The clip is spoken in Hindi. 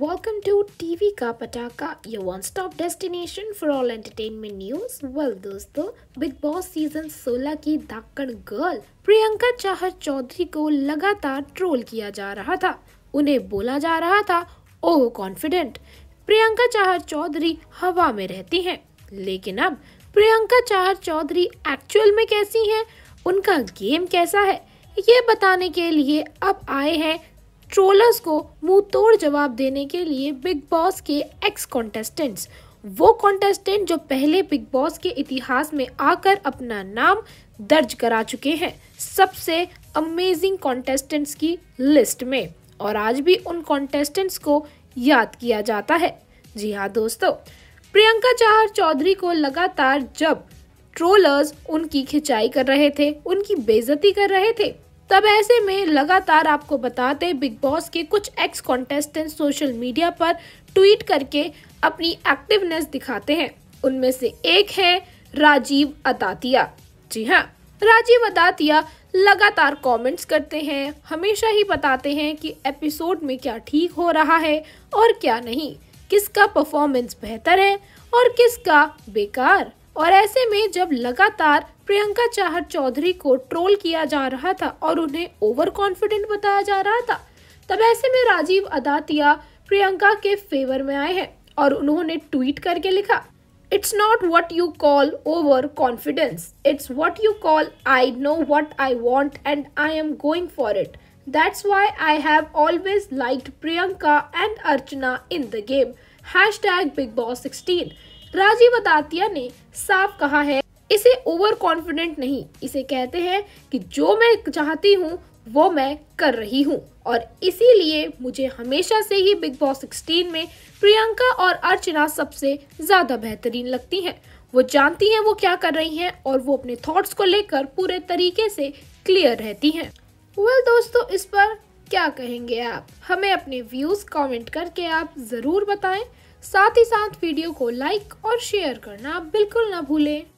and welcome to TV Ka Pataka, your one-stop destination for all entertainment news. Well, दोस्तों बिग बॉस सीजन 16 की धाकड़ गर्ल प्रियंका चाहर चौधरी को लगातार ट्रोल किया जा रहा था उन्हें बोला जा रहा था ओ कॉन्फिडेंट प्रियंका चाहर चौधरी हवा में रहती हैं लेकिन अब प्रियंका चाहर चौधरी एक्चुअल में कैसी हैं उनका गेम कैसा है ये बताने के लिए अब आए हैं ट्रोलर्स को मुंह तोड़ जवाब देने के लिए बिग बॉस के एक्स कॉन्टेस्टेंट्स वो कॉन्टेस्टेंट जो पहले बिग बॉस के इतिहास में आकर अपना नाम दर्ज करा चुके हैं सबसे अमेजिंग कॉन्टेस्टेंट्स की लिस्ट में और आज भी उन कॉन्टेस्टेंट्स को याद किया जाता है जी हाँ दोस्तों प्रियंका चाहर चौधरी को लगातार जब ट्रोलर्स उनकी खिंचाई कर रहे थे उनकी बेजती कर रहे थे तब ऐसे में लगातार आपको बताते बिग बॉस के कुछ एक्स कॉन्टेस्टेंट सोशल मीडिया पर ट्वीट करके अपनी एक्टिवनेस दिखाते हैं उनमें से एक है राजीव अदातिया जी हाँ राजीव अदातिया लगातार कमेंट्स करते हैं हमेशा ही बताते हैं कि एपिसोड में क्या ठीक हो रहा है और क्या नहीं किसका परफॉर्मेंस बेहतर है और किसका बेकार और ऐसे में जब लगातार प्रियंका चाहर चौधरी को ट्रोल किया जा रहा था और उन्हें ओवर कॉन्फिडेंट बताया जा रहा था तब ऐसे में राजीव अदातिया प्रियंका के फेवर में आए हैं और उन्होंने ट्वीट करके लिखा it's not what you call over confidence it's what you call I know what I want and I am going for it that's why I have always liked Priyanka and Archana in the game hashtag Bigg Boss sixteen Rajiv Adatia ने साफ कहा है इसे ओवर कॉन्फिडेंट नहीं इसे कहते हैं कि जो मैं चाहती हूँ वो मैं कर रही हूँ और इसीलिए मुझे हमेशा से ही बिग बॉस 16 में प्रियंका और अर्चना सबसे ज़्यादा बेहतरीन लगती हैं वो जानती हैं वो क्या कर रही हैं और वो अपने थॉट्स को लेकर पूरे तरीके से क्लियर रहती हैं वेल well, दोस्तों इस पर क्या कहेंगे आप हमें अपने व्यूज़ कॉमेंट करके आप ज़रूर बताएं साथ ही साथ वीडियो को लाइक और शेयर करना बिल्कुल ना भूलें